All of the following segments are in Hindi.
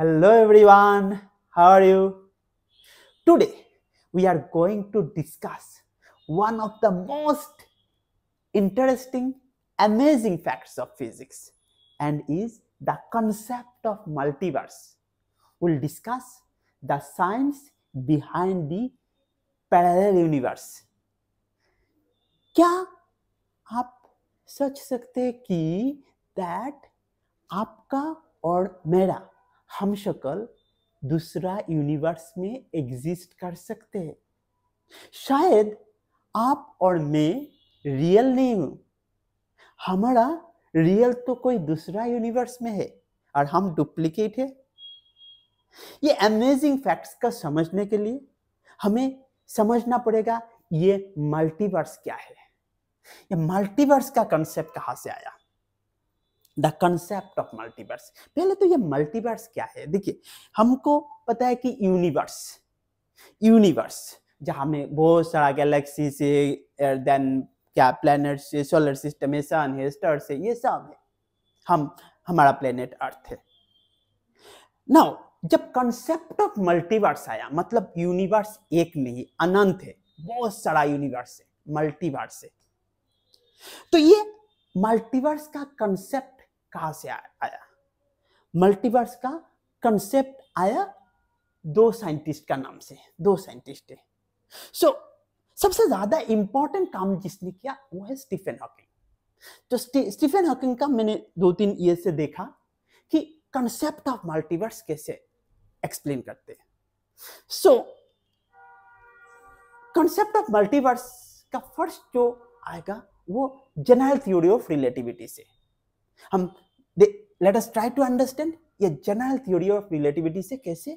Hello everyone, how are you? Today we are going to discuss one of the most interesting, amazing facts of physics and is the concept of multiverse. We'll discuss the science behind the parallel universe. क्या आप सोच सकते ki that आपका और mera हम शक्ल दूसरा यूनिवर्स में एग्जिस्ट कर सकते हैं शायद आप और मैं रियल नहीं हूं हमारा रियल तो कोई दूसरा यूनिवर्स में है और हम डुप्लीकेट है ये अमेजिंग फैक्ट्स का समझने के लिए हमें समझना पड़ेगा ये मल्टीवर्स क्या है ये मल्टीवर्स का कंसेप्ट कहाँ से आया द कंसेप्ट ऑफ मल्टीवर्स पहले तो ये मल्टीवर्स क्या है देखिए हमको पता है कि यूनिवर्स यूनिवर्स जहाँ में बहुत सारा गैलेक्सी से देन क्या प्लैनेट से सोलर सिस्टम है सन है स्टार से ये सब है हम हमारा प्लेनेट अर्थ है नाउ जब कंसेप्ट ऑफ मल्टीवर्स आया मतलब यूनिवर्स एक नहीं अनंत है बहुत सारा यूनिवर्स है मल्टीवर्स है तो ये मल्टीवर्स का कंसेप्ट कहा से आया मल्टीवर्स का कंसेप्ट आया दो साइंटिस्ट का नाम से दो साइंटिस्ट है सो so, सबसे ज्यादा इंपॉर्टेंट काम जिसने किया वो है स्टीफन हॉकिंग तो स्टीफन हॉकिंग का मैंने दो तीन ईयर से देखा कि कंसेप्ट ऑफ मल्टीवर्स कैसे एक्सप्लेन करते हैं सो कंसेप्ट ऑफ मल्टीवर्स का फर्स्ट जो आएगा वो जनरल थ्योरी ऑफ रिलेटिविटी से हम let us try to understand ये जनरल थ्योरी ऑफ रिलेटिविटी से कैसे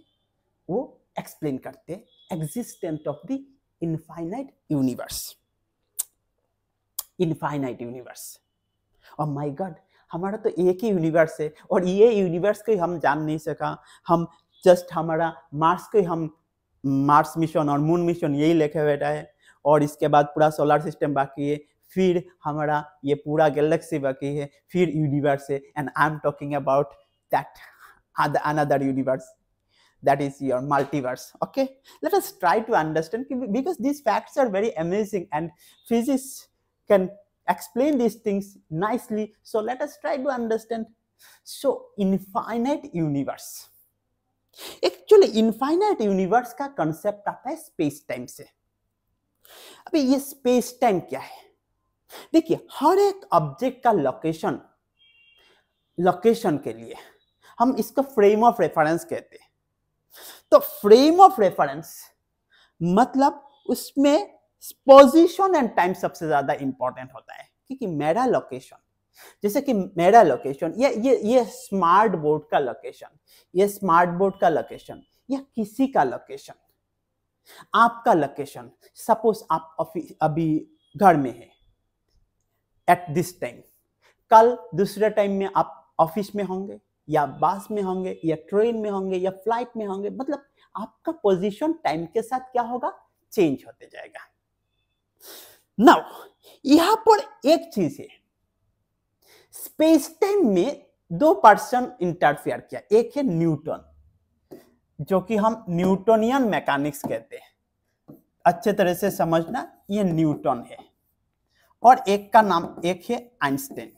वो एक्सप्लेन करते existent of the infinite universe infinite universe और माय गॉड हमारा तो एक ही यूनिवर्स है और ये यूनिवर्स को हम जान नहीं सका हम जस्ट हमारा मार्स को हम मार्स मिशन और मून मिशन यही लिखे बैठा है और इसके बाद पूरा सोलर सिस्टम बाकी है फिर हमारा ये पूरा गैलेक्सी बाकी है फिर यूनिवर्स है and I am talking about that another universe that is your multiverse okay let us try to understand because these facts are very amazing and physics can explain these things nicely so let us try to understand so infinite universe actually infinite universe का कंसेप्ट आता है स्पेस टाइम से अभी ये स्पेस टाइम क्या है देखिए हर एक ऑब्जेक्ट का लोकेशन लोकेशन के लिए हम इसको फ्रेम ऑफ रेफरेंस कहते हैं तो फ्रेम ऑफ रेफरेंस मतलब उसमें पोजीशन एंड टाइम सबसे ज्यादा इंपॉर्टेंट होता है क्योंकि मेरा लोकेशन जैसे कि मेरा लोकेशन ये ये ये स्मार्ट बोर्ड का लोकेशन ये स्मार्ट बोर्ड का लोकेशन या किसी का लोकेशन आपका लोकेशन सपोज आप अभी घर में है एट दिस टाइम कल दूसरे टाइम में आप ऑफिस में होंगे या बस में होंगे या ट्रेन में होंगे या फ्लाइट में होंगे मतलब आपका पोजीशन टाइम के साथ क्या होगा चेंज होते जाएगा नाउ यहां पर एक चीज है स्पेस टाइम में दो पर्सन इंटरफेयर किया एक है न्यूटन जो कि हम न्यूटोनियन मैकेनिक्स कहते हैं अच्छे तरह से समझना ये न्यूटन है और एक का नाम एक है आइंस्टाइन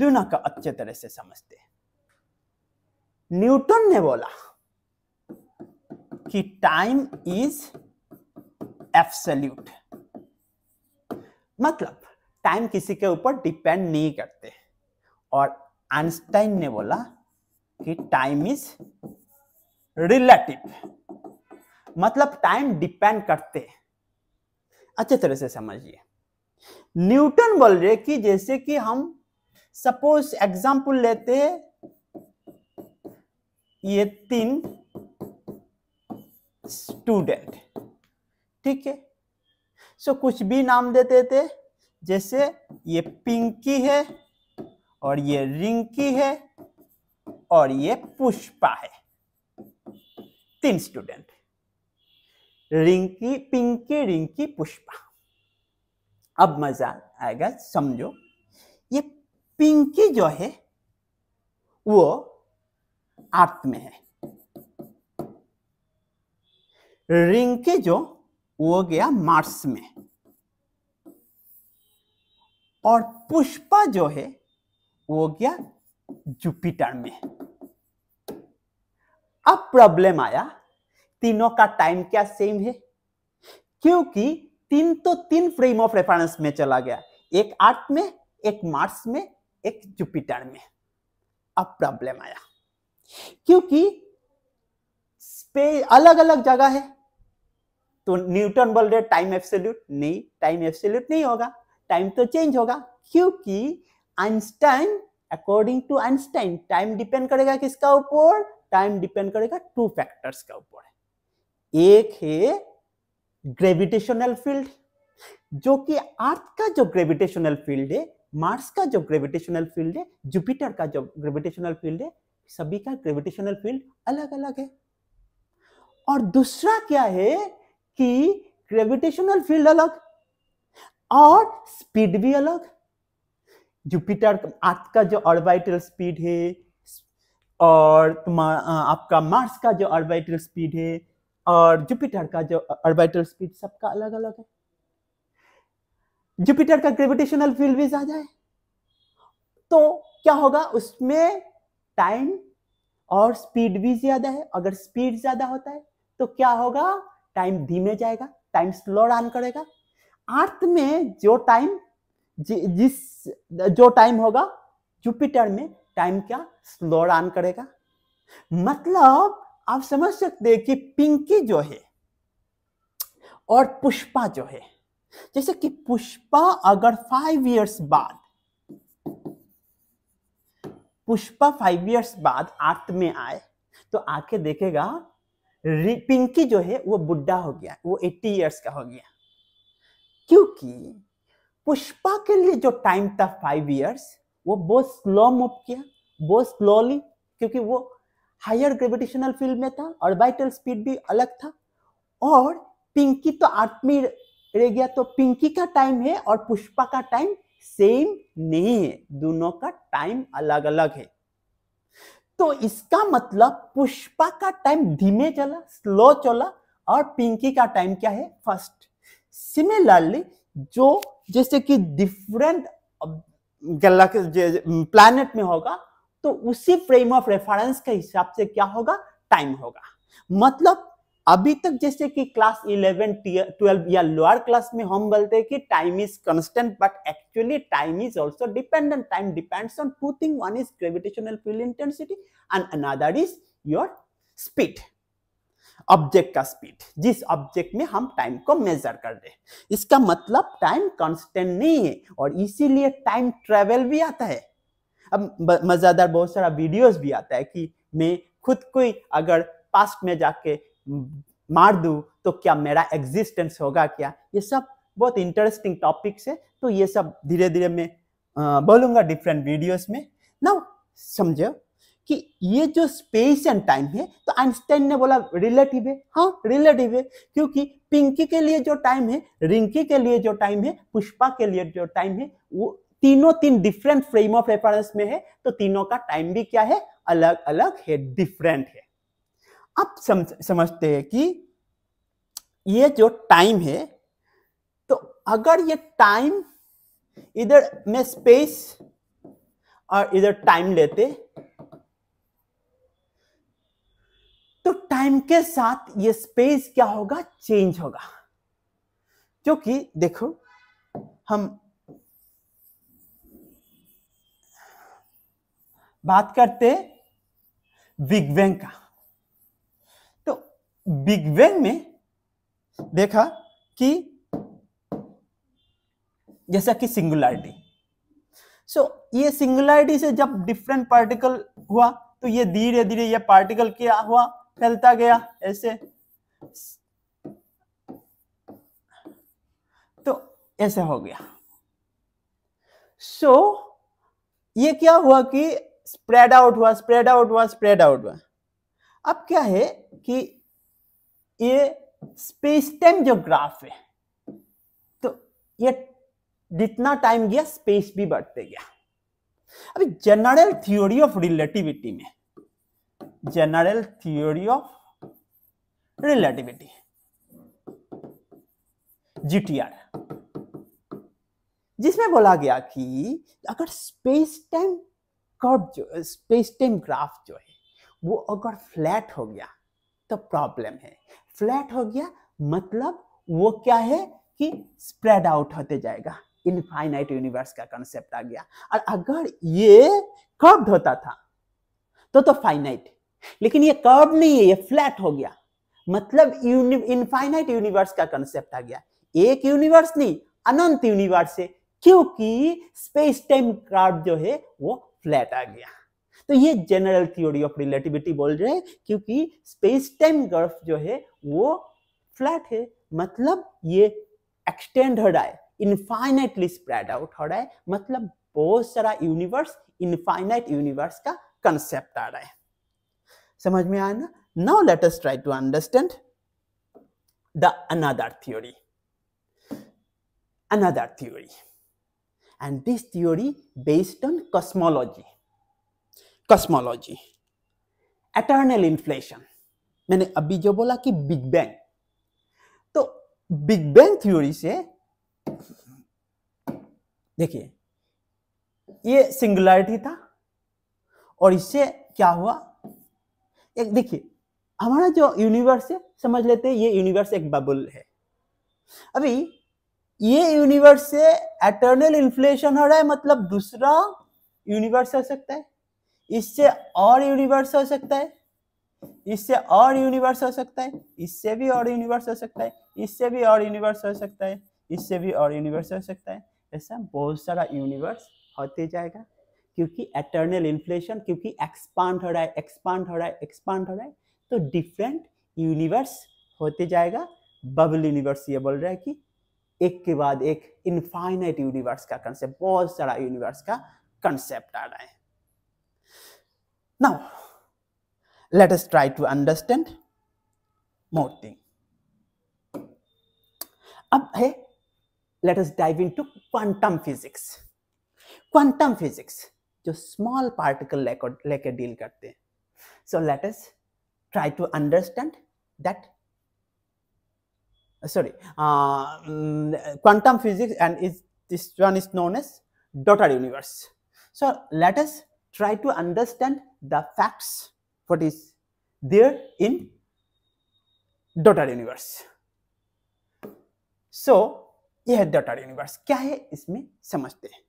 दोनों का अच्छे तरह से समझते हैं न्यूटन ने बोला कि टाइम इज एब्सल्यूट मतलब टाइम किसी के ऊपर डिपेंड नहीं करते और आइंस्टाइन ने बोला कि टाइम इज रिलेटिव मतलब टाइम डिपेंड करते अच्छे तरह से समझिए न्यूटन बोल रहे कि जैसे कि हम सपोज एग्जाम्पल लेते हैं ये तीन स्टूडेंट ठीक है सो so, कुछ भी नाम देते थे जैसे ये पिंकी है और ये रिंकी है और ये पुष्पा है तीन स्टूडेंट रिंकी पिंकी रिंकी पुष्पा अब मजा आएगा समझो ये पिंकी जो है वो आर्थ में है रिंकी जो वो गया मार्स में और पुष्पा जो है वो गया जुपिटर में अब प्रॉब्लम आया तीनों का टाइम क्या सेम है क्योंकि तीन तो तीन फ्रेम ऑफ रेफरेंस में चला गया एक अर्थ में एक मार्स में एक जुपिटर में अब प्रॉब्लम आया क्योंकि अलग अलग जगह है तो न्यूटन बोल रहे टाइम एब्सोल्यूट नहीं टाइम एब्सोल्यूट नहीं होगा टाइम तो चेंज होगा क्योंकि Einstein according to Einstein time depend करेगा किसका ऊपर टाइम डिपेंड करेगा टू फैक्टर्स का ऊपर एक है ग्रेविटेशनल फील्ड जो कि अर्थ का जो ग्रेविटेशनल फील्ड है मार्स का जो ग्रेविटेशनल फील्ड है जुपिटर का जो ग्रेविटेशनल फील्ड है सभी का ग्रेविटेशनल फील्ड अलग अलग है और दूसरा क्या है कि ग्रेविटेशनल फील्ड अलग और स्पीड भी अलग जुपिटर अर्थ का जो ऑर्बिटल स्पीड है और आपका मार्स का जो ऑर्बिटल स्पीड है और जुपिटर का जो ऑर्बिटल स्पीड सबका अलग अलग है जुपिटर का ग्रेविटेशनल फील्ड भी ज्यादा है तो क्या होगा उसमें टाइम और स्पीड भी ज्यादा है अगर स्पीड ज्यादा होता है तो क्या होगा टाइम धीमे जाएगा टाइम स्लो रन करेगा अर्थ में जो टाइम जिस जो टाइम होगा जुपिटर में टाइम क्या स्लो रन करेगा मतलब आप समझ सकते हैं कि पिंकी जो है और पुष्पा जो है जैसे कि पुष्पा अगर फाइव इयर्स बाद पुष्पा फाइव इयर्स बाद आर्थ में आए तो आके देखेगा पिंकी जो है वो बुढ़ा हो गया वो एट्टी इयर्स का हो गया क्योंकि पुष्पा के लिए जो टाइम था फाइव इयर्स वो बहुत स्लो मूव किया बहुत स्लोली क्योंकि वो हायर ग्रेविटेशनल फील्ड में था ऑर्बिटल स्पीड भी अलग था और पिंकी तो आर्थ में रह गया तो पिंकी का टाइम है और पुष्पा का टाइम सेम नहीं है दोनों का टाइम अलग अलग है तो इसका मतलब पुष्पा का टाइम धीमे चला स्लो चला और पिंकी का टाइम क्या है फर्स्ट सिमिलरली जो जैसे कि डिफरेंट गैलेक्सी प्लैनेट में होगा तो उसी फ्रेम ऑफ रेफरेंस के हिसाब से क्या होगा टाइम होगा मतलब अभी तक जैसे कि क्लास 11, 12 या लोअर क्लास में हम बोलते हैं कि time is constant but actually time is also dependent time depends on two thing one is gravitational field intensity and another is your speed object का स्पीड जिस ऑब्जेक्ट में हम टाइम को मेजर कर रहे इसका मतलब टाइम कांस्टेंट नहीं है और इसीलिए टाइम ट्रेवल भी आता है अब मज़ेदार बहुत सारा वीडियोस भी आता है कि मैं खुद को ही अगर पास्ट में जाके मार दूँ तो क्या मेरा एग्जिस्टेंस होगा क्या ये सब बहुत इंटरेस्टिंग टॉपिक्स है तो ये सब धीरे धीरे मैं बोलूँगा डिफरेंट वीडियोस में ना समझो कि ये जो स्पेस एंड टाइम है तो आइंस्टाइन ने बोला रिलेटिव है हाँ रिलेटिव है क्योंकि पिंकी के लिए जो टाइम है रिंकी के लिए जो टाइम है पुष्पा के लिए जो टाइम है वो तीनों तीन डिफरेंट फ्रेम ऑफ रेफरेंस में है तो तीनों का टाइम भी क्या है अलग अलग है डिफरेंट है अब समझ, समझते हैं कि ये जो टाइम है तो अगर ये टाइम इधर में स्पेस और इधर टाइम लेते तो टाइम के साथ ये स्पेस क्या होगा चेंज होगा क्योंकि देखो हम बात करते बिग बैंग का तो बिग बैंग में देखा कि जैसा कि सिंगुलरिटी सो so, ये सिंगुलरिटी से जब डिफरेंट पार्टिकल हुआ तो ये धीरे धीरे ये पार्टिकल क्या हुआ फैलता गया ऐसे तो ऐसे हो गया सो so, ये क्या हुआ कि स्प्रेड आउट हुआ स्प्रेड आउट हुआ स्प्रेड आउट हुआ अब क्या है कि ये स्पेस टाइम जो ग्राफ है तो ये जितना टाइम गया स्पेस भी बढ़ते गया अभी जनरल थ्योरी ऑफ रिलेटिविटी में general theory of relativity GTR जिसमें बोला गया कि अगर स्पेस टाइम कर्व जो स्पेस टाइम ग्राफ जो है वो अगर फ्लैट हो गया तो प्रॉब्लम है फ्लैट हो गया मतलब वो क्या है कि स्प्रेड आउट होते जाएगा इनफाइनाइट यूनिवर्स का कॉन्सेप्ट आ गया और अगर ये कर्व होता था तो तो फाइनाइट लेकिन ये कर्व नहीं है ये फ्लैट हो गया मतलब इनफाइनाइट यूनिवर्स का कॉन्सेप्ट आ गया एक यूनिवर्स नहीं अनंत यूनिवर्स है क्योंकि स्पेस टाइम कार्ड जो है वो फ्लैट आ गया तो ये जनरल थ्योरी ऑफ रिलेटिविटी बोल रहे हैं क्योंकि स्पेस टाइम गर्फ जो है वो फ्लैट है मतलब ये एक्सटेंड हो रहा है इनफाइनाइटली स्प्रेड आउट हो रहा है मतलब बहुत सारा यूनिवर्स इनफाइनाइट यूनिवर्स का कंसेप्ट आ रहा है समझ में आया ना now let us try to understand the another theory another theory and this theory based on cosmology. Cosmology. Eternal inflation. मैंने अभी जो बोला कि बिग बैंग तो बिग बैंग थ्योरी से देखिए ये सिंगुलरिटी था और इससे क्या हुआ एक देखिए हमारा जो यूनिवर्स है समझ लेते हैं ये यूनिवर्स एक बबल है अभी ये यूनिवर्स से एटर्नल इन्फ्लेशन हो रहा है मतलब दूसरा यूनिवर्स हो सकता है इससे और यूनिवर्स हो सकता है इससे और यूनिवर्स हो सकता है इससे भी और यूनिवर्स हो सकता है इससे भी और यूनिवर्स हो सकता है इससे भी और यूनिवर्स हो सकता है ऐसा बहुत सारा यूनिवर्स होते जाएगा क्योंकि एटर्नल इन्फ्लेशन क्योंकि एक्सपांड हो रहा है एक्सपांड हो रहा है एक्सपांड हो रहा है तो डिफरेंट यूनिवर्स होते जाएगा बबल यूनिवर्स ये बोल रहा है कि एक के बाद एक इनफाइनाइट यूनिवर्स का कंसेप्ट बहुत सारा यूनिवर्स का कंसेप्ट आ रहा है now let us try to understand more thing अब है let us dive to quantum physics quantum physics जो स्मॉल पार्टिकल लेकर लेकर डील करते हैं so let us try to understand that sorry uh, quantum physics and is this one is known as daughter universe. So let us try to understand the facts what is there in daughter universe. So so, यह डॉटर यूनिवर्स क्या है इसमें समझते हैं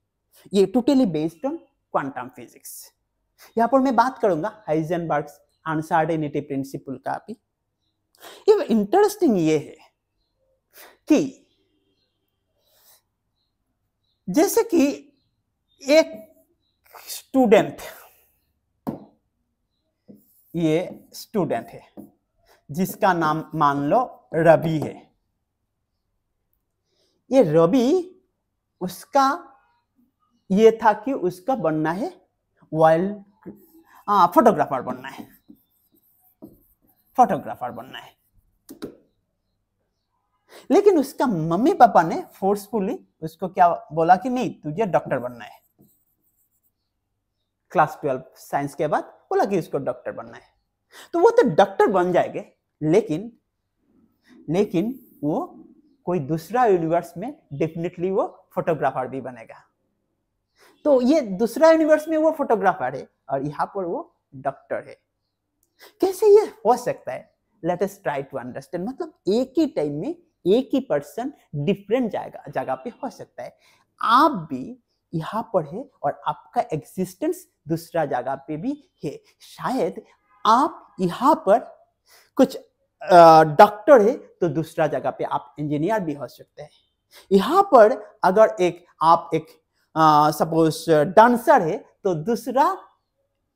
ये totally based on quantum physics यहाँ पर मैं बात करूंगा हाइजनबर्ग अनसर्टेनिटी प्रिंसिपल का भी ये इंटरेस्टिंग ये है कि जैसे कि एक स्टूडेंट ये स्टूडेंट है जिसका नाम मान लो रवि है ये रवि उसका ये था कि उसका बनना है वाइल्ड हाँ, फोटोग्राफर बनना है फोटोग्राफर बनना है लेकिन उसका मम्मी पापा ने फोर्सफुली उसको क्या बोला कि नहीं तुझे डॉक्टर बनना है क्लास ट्वेल्व साइंस के बाद बोला कि उसको डॉक्टर बनना है तो वो तो डॉक्टर बन जाएंगे लेकिन लेकिन वो कोई दूसरा यूनिवर्स में डेफिनेटली वो फोटोग्राफर भी बनेगा तो ये दूसरा यूनिवर्स में वो फोटोग्राफर है और यहाँ पर वो डॉक्टर है कैसे ये हो सकता है let us try to understand मतलब एक ही टाइम में एक ही पर्सन डिफरेंट जाएगा जगह पे हो सकता है आप भी यहाँ पर है और आपका एग्जिस्टेंस दूसरा जगह पे भी है शायद आप यहाँ पर कुछ डॉक्टर है तो दूसरा जगह पे आप इंजीनियर भी हो सकते हैं यहाँ पर अगर एक आप एक सपोज डांसर है तो दूसरा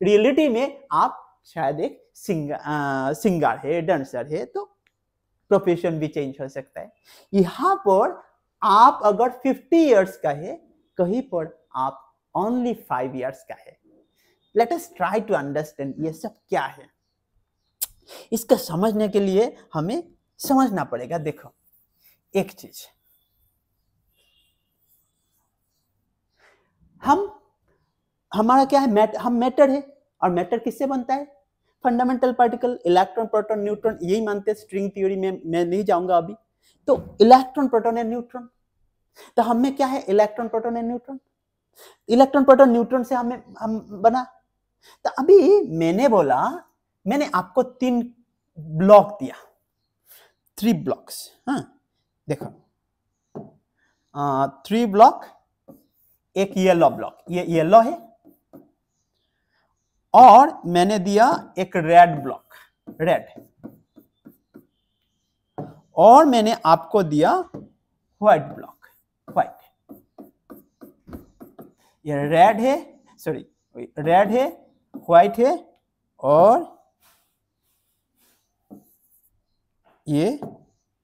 रियलिटी में आप शायद एक सिंगर सिंगर है डांसर है तो प्रोफेशन भी चेंज हो सकता है यहाँ पर आप अगर 50 इयर्स का है कहीं पर आप ओनली फाइव इयर्स का है let us try to understand ये सब क्या है इसका समझने के लिए हमें समझना पड़ेगा देखो एक चीज हम हमारा क्या है मैट हम मैटर है और मैटर किससे बनता है fundamental particle electron proton neutron यही मानते हैं स्ट्रिंग थ्योरी में मैं नहीं जाऊंगा अभी तो इलेक्ट्रॉन प्रोटॉन एंड न्यूट्रॉन तो हमें क्या है electron proton and neutron electron proton neutron से हमें हम बना तो अभी मैंने बोला मैंने आपको तीन ब्लॉक दिया थ्री ब्लॉक्स हाँ देखो थ्री ब्लॉक एक येलो ब्लॉक ये येलो है और मैंने दिया एक रेड ब्लॉक रेड और मैंने आपको दिया व्हाइट ब्लॉक व्हाइट ये रेड है सॉरी रेड है व्हाइट है और ये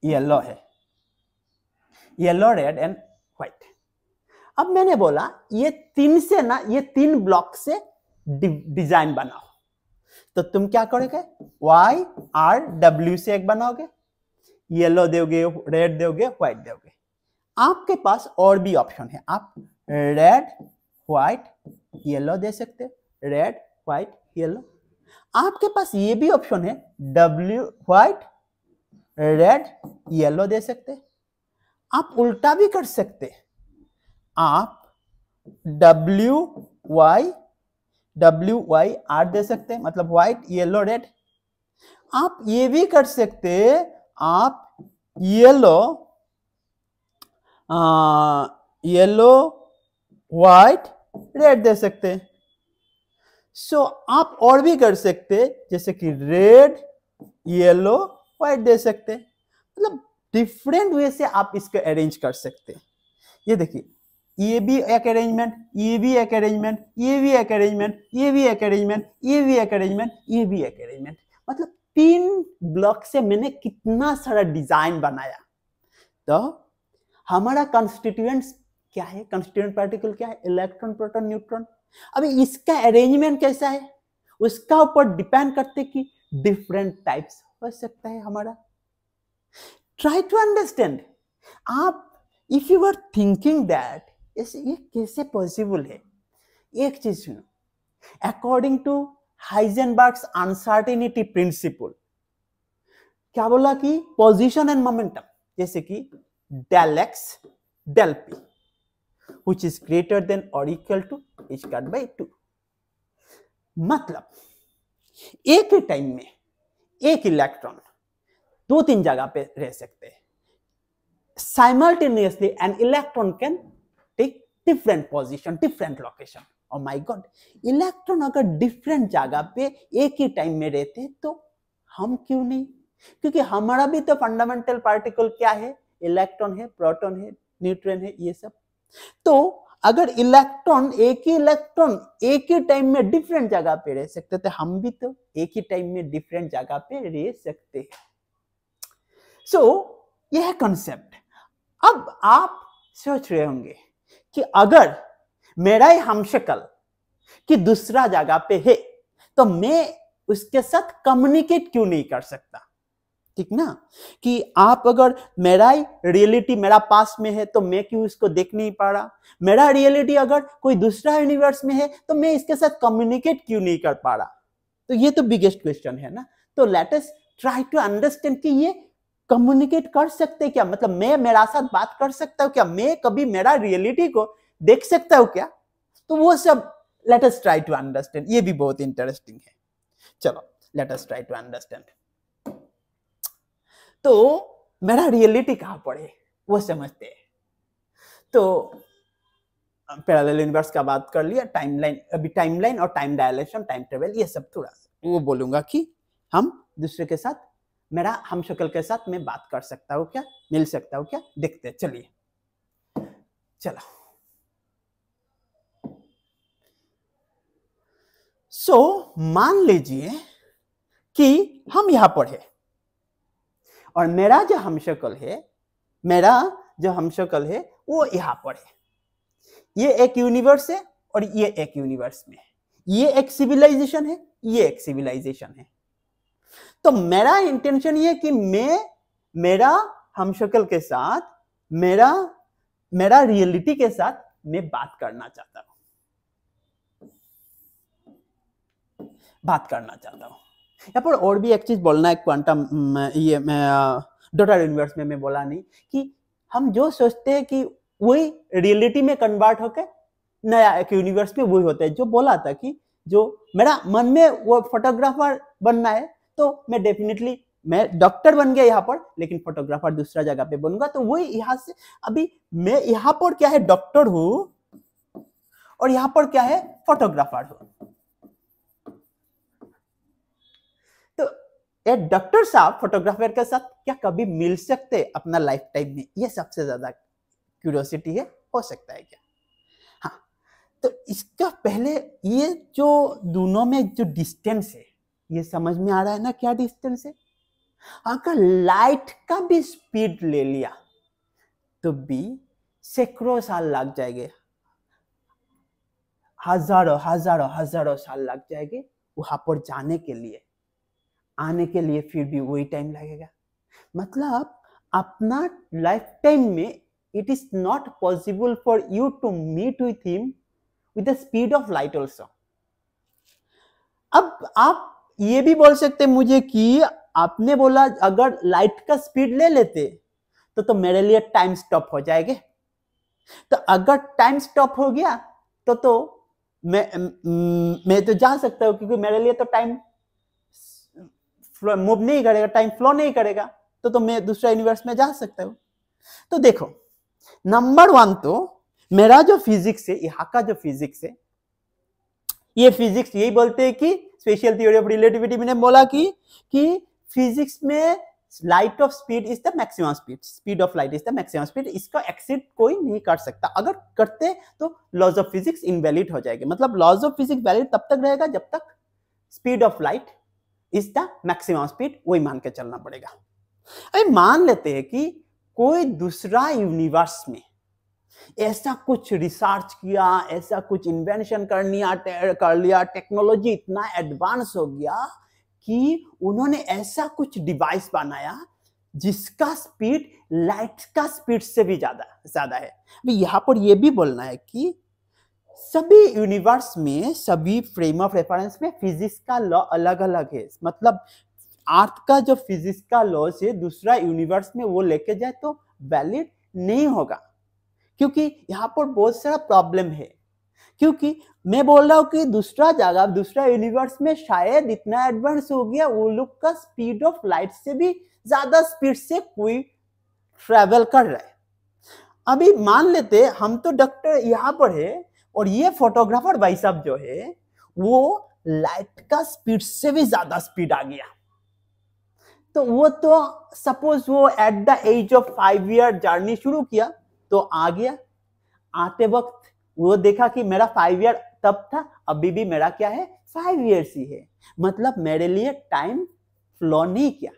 येलो है येलो रेड एंड व्हाइट अब मैंने बोला ये तीन से ना ये तीन ब्लॉक से डिजाइन बनाओ तो तुम क्या करोगे वाई आर डब्ल्यू से एक बनाओगे येलो दोगे रेड दोगे व्हाइट दोगे आपके पास और भी ऑप्शन है आप रेड व्हाइट येलो दे सकते रेड व्हाइट येलो आपके पास ये भी ऑप्शन है डब्ल्यू व्हाइट रेड येलो दे सकते आप उल्टा भी कर सकते आप W Y W Y R दे सकते हैं मतलब व्हाइट येलो रेड आप ये भी कर सकते आप येलो येलो व्हाइट रेड दे सकते सो so, आप और भी कर सकते जैसे कि रेड येलो व्हाइट दे सकते मतलब डिफरेंट वे से आप इसका अरेंज कर सकते ये देखिए ये भी एक अरेंजमेंट ये भी एक अरेंजमेंट ये भी एक अरेंजमेंट ये भी एक अरेंजमेंट ये भी एक अरेंजमेंट ये भी एक अरेंजमेंट मतलब तीन ब्लॉक से मैंने कितना सारा डिजाइन बनाया तो हमारा कॉन्स्टिट्यूएंट्स क्या है कॉन्स्टिट्यूएंट पार्टिकल क्या है इलेक्ट्रॉन प्रोटॉन न्यूट्रॉन अभी इसका अरेंजमेंट कैसा है उसका ऊपर डिपेंड करते कि डिफरेंट टाइप्स हो सकता है हमारा ट्राई टू अंडरस्टैंड आप if you are thinking that ऐसे ये कैसे पॉसिबल है एक चीज सुनो according to Heisenberg's uncertainty principle क्या बोला कि पोजीशन एंड मोमेंटम जैसे कि del X del P which is greater than और equal to H cut by 2 मतलब एक ही टाइम में एक इलेक्ट्रॉन दो तीन जगह पे रह सकते हैं simultaneously an electron can different position different location और माई गॉड इलेक्ट्रॉन अगर डिफरेंट जगह पे एक ही टाइम में रहते तो हम क्यों नहीं क्योंकि हमारा भी तो फंडामेंटल पार्टिकल क्या है इलेक्ट्रॉन है प्रोटॉन है न्यूट्रॉन है ये सब तो अगर इलेक्ट्रॉन एक ही इलेक्ट्रॉन एक ही टाइम में डिफरेंट जगह पे रह सकते तो हम भी तो एक ही टाइम में डिफरेंट जगह पे रह सकते हैं सो so, यह है कॉन्सेप्ट अब आप सोच रहे होंगे कि अगर मेरा ही हम शकल कि दूसरा जगह पे है तो मैं उसके साथ कम्युनिकेट क्यों नहीं कर सकता ठीक ना कि आप अगर मेरा ही रियलिटी मेरा पास में है तो मैं क्यों इसको देख नहीं पा रहा मेरा रियलिटी अगर कोई दूसरा यूनिवर्स में है तो मैं इसके साथ कम्युनिकेट क्यों नहीं कर पा रहा तो ये तो बिगेस्ट क्वेश्चन है ना तो लेटेस्ट ट्राई टू अंडरस्टैंड कि ये कम्युनिकेट कर सकते क्या मतलब मैं मेरा साथ बात कर सकता हूँ क्या मैं कभी मेरा रियलिटी को देख सकता हूँ क्या तो वो सब let us try to understand ये भी बहुत इंटरेस्टिंग है चलो let us try to understand तो मेरा रियलिटी कहाँ पड़े वो समझते हैं तो पैरेलल यूनिवर्स का बात कर लिया टाइमलाइन अभी टाइमलाइन और टाइम डायलेशन टाइम ट्रेवल ये सब थोड़ा वो बोलूंगा कि हम दूसरे के साथ मेरा हम शक्ल के साथ मैं बात कर सकता हूँ क्या मिल सकता हूँ क्या देखते चलिए चलो सो so, मान लीजिए कि हम यहां पर है और मेरा जो हम शक्ल है मेरा जो हम शक्ल है वो यहां पर है ये एक यूनिवर्स है और ये एक यूनिवर्स में है ये एक सिविलाइजेशन है ये एक सिविलाइजेशन है तो मेरा इंटेंशन ये कि मैं मेरा हम के साथ मेरा मेरा रियलिटी के साथ मैं बात करना चाहता हूं बात करना चाहता हूं या पर और भी एक चीज बोलना है क्वांटम ये डोटा यूनिवर्स में मैं बोला नहीं कि हम जो सोचते हैं कि वही रियलिटी में कन्वर्ट होकर नया एक यूनिवर्स में वही होता है जो बोला था कि जो मेरा मन में वो फोटोग्राफर बनना है तो मैं डेफिनेटली मैं डॉक्टर बन गया यहाँ पर लेकिन फोटोग्राफर दूसरा जगह पे बनूंगा तो वही यहाँ से अभी मैं यहाँ पर क्या है डॉक्टर हूं और यहाँ पर क्या है फोटोग्राफर हूं तो ये डॉक्टर साहब फोटोग्राफर के साथ क्या कभी मिल सकते अपना लाइफ टाइम में ये सबसे ज्यादा क्यूरियोसिटी है हो सकता है क्या हाँ तो इसका पहले ये जो दोनों में जो डिस्टेंस है ये समझ में आ रहा है ना क्या डिस्टेंस है अगर लाइट का भी स्पीड ले लिया तो भी सैकड़ों साल लग जाएंगे हजारों हजारों हजारों साल लग जाएंगे वहां पर जाने के लिए आने के लिए फिर भी वही टाइम लगेगा मतलब अपना लाइफ टाइम में it is not possible for you to meet with him with the speed of light also अब आप ये भी बोल सकते मुझे कि आपने बोला अगर लाइट का स्पीड ले लेते तो तो मेरे लिए टाइम स्टॉप हो जाएंगे तो अगर टाइम स्टॉप हो गया तो तो मैं मैं तो जा सकता हूं क्योंकि मेरे लिए तो टाइम मूव नहीं करेगा टाइम फ्लो नहीं करेगा तो तो मैं दूसरा यूनिवर्स में जा सकता हूं तो देखो नंबर वन तो मेरा जो फिजिक्स है यहाँ का जो फिजिक्स है ये फिजिक्स यही बोलते हैं कि स्पेशल थियोरी ऑफ रिलेटिविटी मैंने बोला कि कि फिजिक्स में light of speed is the maximum speed speed of light is the maximum speed इसका एक्सिट कोई नहीं कर सकता अगर करते तो लॉज ऑफ फिजिक्स इनवैलिड हो जाएगी मतलब लॉज ऑफ फिजिक्स वैलिड तब तक रहेगा जब तक speed of light is the maximum speed वही मान के चलना पड़ेगा अरे मान लेते हैं कि कोई दूसरा यूनिवर्स में ऐसा कुछ रिसर्च किया ऐसा कुछ इन्वेंशन कर लिया कर लिया टेक्नोलॉजी इतना एडवांस हो गया कि उन्होंने ऐसा कुछ डिवाइस बनाया जिसका स्पीड लाइट का स्पीड से भी ज़्यादा ज़्यादा है अभी यहाँ पर यह भी बोलना है कि सभी यूनिवर्स में सभी फ्रेम ऑफ रेफरेंस में फिजिक्स का लॉ अलग अलग है मतलब अर्थ का जो फिजिक्स का लॉ से दूसरा यूनिवर्स में वो लेके जाए तो वैलिड नहीं होगा क्योंकि यहाँ पर बहुत सारा प्रॉब्लम है क्योंकि मैं बोल रहा हूँ कि दूसरा जगह दूसरा यूनिवर्स में शायद इतना एडवांस हो गया वो लोग का स्पीड ऑफ लाइट से भी ज्यादा स्पीड से कोई ट्रेवल कर रहा है अभी मान लेते हम तो डॉक्टर यहाँ पर है और ये फोटोग्राफर भाई साहब जो है वो लाइट का स्पीड से भी ज्यादा स्पीड आ गया तो वो तो सपोज वो at the age of five year journey शुरू किया तो आ गया आते वक्त वो देखा कि मेरा फाइव ईयर तब था अभी भी मेरा क्या है फाइव ईयर्स ही है मतलब मेरे लिए टाइम फ्लो नहीं किया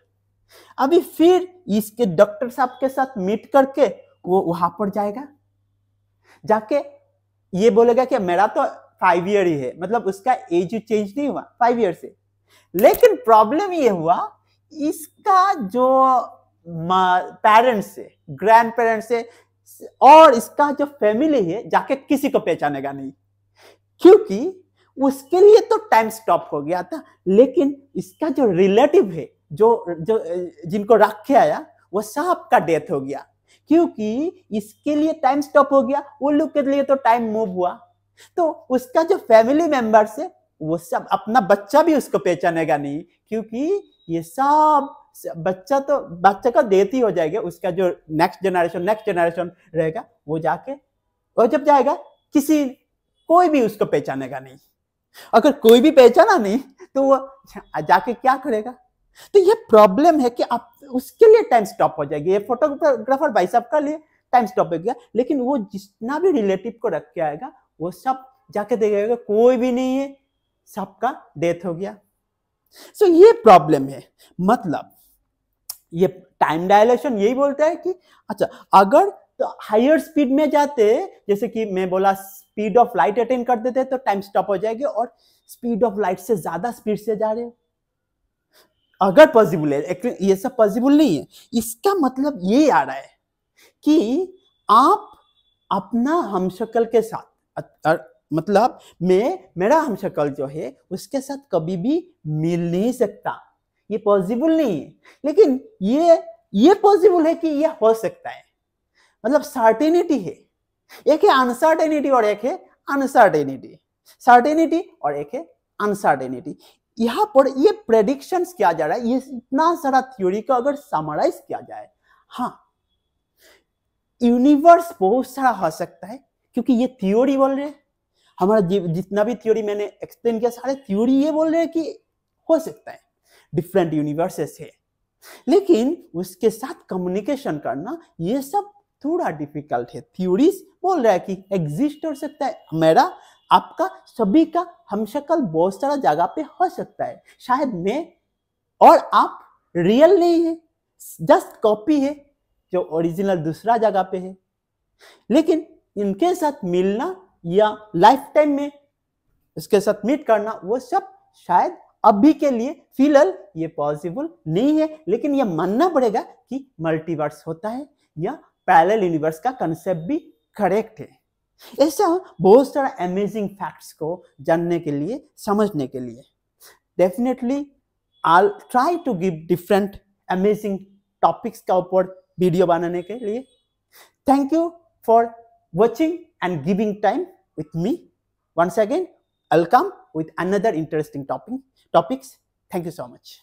अभी फिर इसके डॉक्टर साहब के साथ मीट करके वो वहां पर जाएगा जाके ये बोलेगा कि मेरा तो फाइव ईयर ही है मतलब उसका एज चेंज नहीं हुआ फाइव ईयर से लेकिन प्रॉब्लम ये हुआ इसका जो पेरेंट्स है ग्रैंड पेरेंट्स है और इसका जो फैमिली है जाके किसी को पहचानेगा नहीं क्योंकि उसके लिए तो टाइम स्टॉप हो गया था लेकिन इसका जो रिलेटिव है जो जो जिनको रख के आया वो सब का डेथ हो गया क्योंकि इसके लिए टाइम स्टॉप हो गया वो लोग के लिए तो टाइम मूव हुआ तो उसका जो फैमिली मेंबर्स है वो सब अपना बच्चा भी उसको पहचानेगा नहीं क्योंकि ये सब बच्चा तो बच्चे का देती हो जाएगा उसका जो नेक्स्ट जनरेशन नेक्स्ट जनरेशन रहेगा वो जाके और जब जाएगा किसी कोई भी उसको पहचानेगा नहीं अगर कोई भी पहचाना नहीं तो वो जाके क्या करेगा तो ये प्रॉब्लम है कि आप उसके लिए टाइम स्टॉप हो जाएगी ये फोटोग्राफर भाई साहब का लिए टाइम स्टॉप हो गया लेकिन वो जितना भी रिलेटिव को रख के आएगा वो सब जाके देखेगा कोई भी नहीं है सबका डेथ हो गया सो so, ये प्रॉब्लम है मतलब ये टाइम डायलेशन यही बोलता है कि अच्छा अगर तो हायर स्पीड में जाते जैसे कि मैं बोला स्पीड ऑफ लाइट अटेंड कर देते तो टाइम स्टॉप हो जाएगी और स्पीड ऑफ लाइट से ज्यादा स्पीड से जा रहे हो अगर पॉसिबल है ये सब पॉसिबल नहीं है इसका मतलब ये आ रहा है कि आप अपना हमशक्ल के साथ और मतलब मैं मेरा हमशक्ल जो है उसके साथ कभी भी मिल नहीं सकता ये पॉसिबल नहीं है लेकिन ये ये पॉसिबल है कि ये हो सकता है मतलब सर्टेनिटी है एक है अनसर्टेनिटी और एक है अनसर्टेनिटी सर्टेनिटी और एक है अनसर्टेनिटी यहाँ पर ये प्रेडिक्शन किया जा रहा है ये इतना सारा थ्योरी को अगर समराइज किया जाए हाँ यूनिवर्स बहुत सारा हो सकता है क्योंकि ये थ्योरी बोल रहे हमारा जितना भी थ्योरी मैंने एक्सप्लेन किया सारे थ्योरी ये बोल रहे हैं कि हो सकता है डिफरेंट यूनिवर्सेस है लेकिन उसके साथ कम्युनिकेशन करना ये सब थोड़ा डिफिकल्ट है थ्योरीज बोल रहा है कि एग्जिस्ट हो सकता है मेरा आपका सभी का हम शक्ल बहुत सारा जगह पे हो सकता है शायद मैं और आप रियल नहीं है जस्ट कॉपी है जो ओरिजिनल दूसरा जगह पे है लेकिन इनके साथ मिलना या लाइफ टाइम में इसके साथ मीट करना वो सब शायद अभी के लिए फिलहाल ये पॉसिबल नहीं है लेकिन यह मानना पड़ेगा कि मल्टीवर्स होता है या पैरेलल यूनिवर्स का कंसेप्ट भी करेक्ट है ऐसा बहुत सारा अमेजिंग फैक्ट्स को जानने के लिए समझने के लिए definitely I try to give different amazing topics का ऊपर वीडियो बनाने के लिए thank you for watching and giving time with me once again welcome with another interesting topic, topics. Thank you so much.